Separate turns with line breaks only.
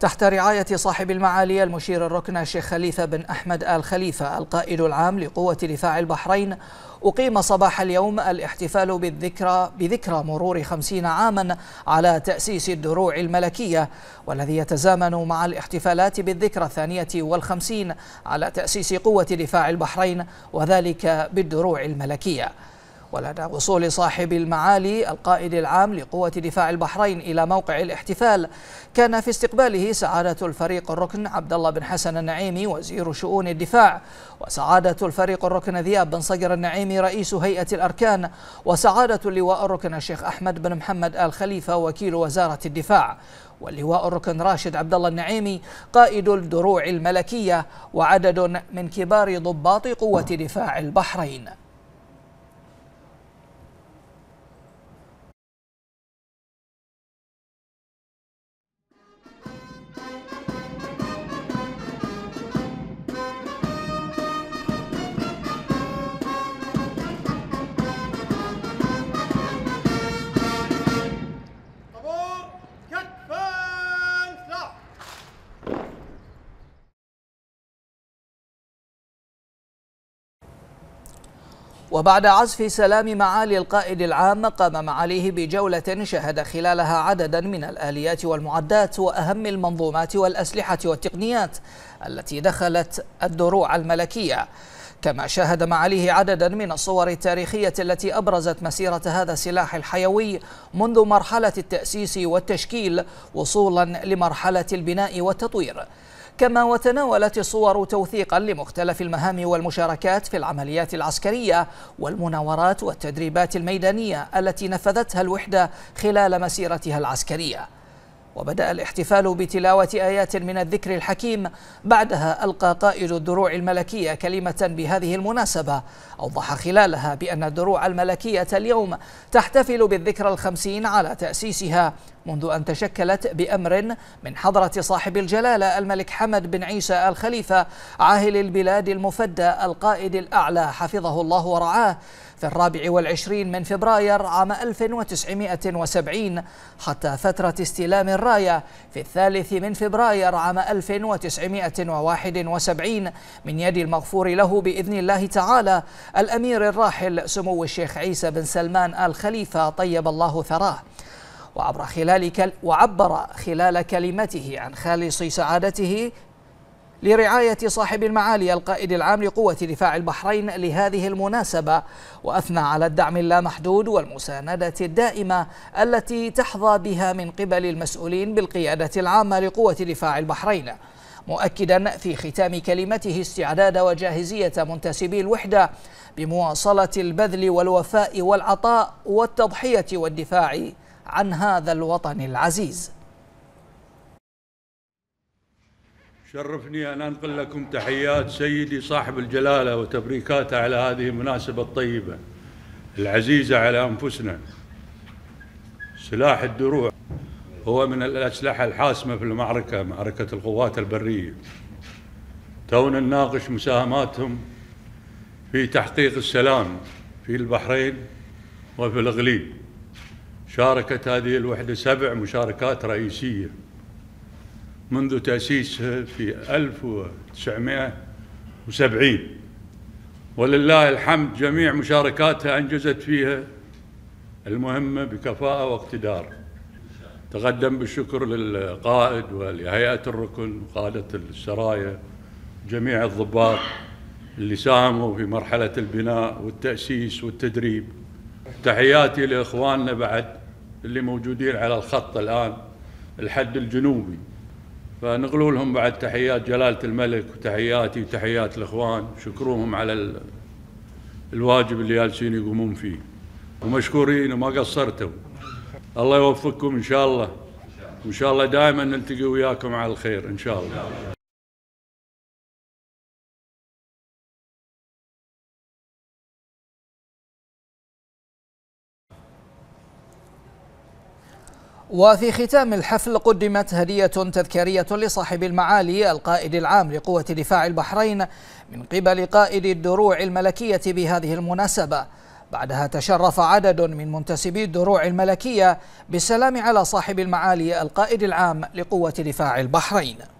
تحت رعاية صاحب المعالي المشير الركن الشيخ خليفة بن أحمد آل خليفة القائد العام لقوة دفاع البحرين أقيم صباح اليوم الاحتفال بالذكرى بذكرى مرور خمسين عاما على تأسيس الدروع الملكية والذي يتزامن مع الاحتفالات بالذكرى الثانية والخمسين على تأسيس قوة دفاع البحرين وذلك بالدروع الملكية ولدى وصول صاحب المعالي القائد العام لقوة دفاع البحرين إلى موقع الاحتفال كان في استقباله سعادة الفريق الركن عبد الله بن حسن النعيمي وزير شؤون الدفاع وسعادة الفريق الركن ذياب بن صقر النعيمي رئيس هيئة الأركان وسعادة اللواء الركن الشيخ أحمد بن محمد آل خليفة وكيل وزارة الدفاع واللواء الركن راشد عبد الله النعيمي قائد الدروع الملكية وعدد من كبار ضباط قوة دفاع البحرين وبعد عزف سلام معالي القائد العام قام معاليه بجولة شهد خلالها عددا من الآليات والمعدات وأهم المنظومات والأسلحة والتقنيات التي دخلت الدروع الملكية كما شاهد معاليه عددا من الصور التاريخية التي أبرزت مسيرة هذا السلاح الحيوي منذ مرحلة التأسيس والتشكيل وصولا لمرحلة البناء والتطوير كما وتناولت الصور توثيقا لمختلف المهام والمشاركات في العمليات العسكرية والمناورات والتدريبات الميدانية التي نفذتها الوحدة خلال مسيرتها العسكرية وبدأ الاحتفال بتلاوة آيات من الذكر الحكيم بعدها ألقى قائد الدروع الملكية كلمة بهذه المناسبة أوضح خلالها بأن الدروع الملكية اليوم تحتفل بالذكرى الخمسين على تأسيسها منذ أن تشكلت بأمر من حضرة صاحب الجلالة الملك حمد بن عيسى الخليفة عاهل البلاد المفدى القائد الأعلى حفظه الله ورعاه في الرابع والعشرين من فبراير عام 1970 حتى فترة استلام الراية في الثالث من فبراير عام 1971 من يد المغفور له بإذن الله تعالى الأمير الراحل سمو الشيخ عيسى بن سلمان آل خليفة طيب الله ثراه وعبر خلال كل وعبر خلال كلمته عن خالص سعادته لرعاية صاحب المعالي القائد العام لقوة دفاع البحرين لهذه المناسبة وأثنى على الدعم اللامحدود والمساندة الدائمة التي تحظى بها من قبل المسؤولين بالقيادة العامة لقوة دفاع البحرين مؤكدا في ختام كلمته استعداد وجاهزية منتسبي الوحدة بمواصلة البذل والوفاء والعطاء والتضحية والدفاع عن هذا الوطن العزيز
شرفني أن أنقل لكم تحيات سيدي صاحب الجلالة وتبريكاته على هذه المناسبة الطيبة العزيزة على أنفسنا سلاح الدروع هو من الأسلحة الحاسمة في المعركة معركة القوات البرية تونا نناقش مساهماتهم في تحقيق السلام في البحرين وفي الإقليم شاركت هذه الوحدة سبع مشاركات رئيسية منذ تأسيسها في 1970 ولله الحمد جميع مشاركاتها أنجزت فيها المهمة بكفاءة واقتدار تقدم بالشكر للقائد ولهيئة الركن وقادة السرايا جميع الضباط اللي ساهموا في مرحلة البناء والتأسيس والتدريب تحياتي لاخواننا بعد اللي موجودين على الخط الان الحد الجنوبي فنقول لهم بعد تحيات جلاله الملك وتحياتي وتحيات الاخوان شكروهم على الواجب اللي جالسين يقومون فيه ومشكورين وما قصرتوا الله يوفقكم ان شاء الله وان شاء الله دائما نلتقي وياكم على الخير ان شاء الله
وفي ختام الحفل قدمت هدية تذكارية لصاحب المعالي القائد العام لقوة دفاع البحرين من قبل قائد الدروع الملكية بهذه المناسبة بعدها تشرف عدد من منتسبي الدروع الملكية بالسلام على صاحب المعالي القائد العام لقوة دفاع البحرين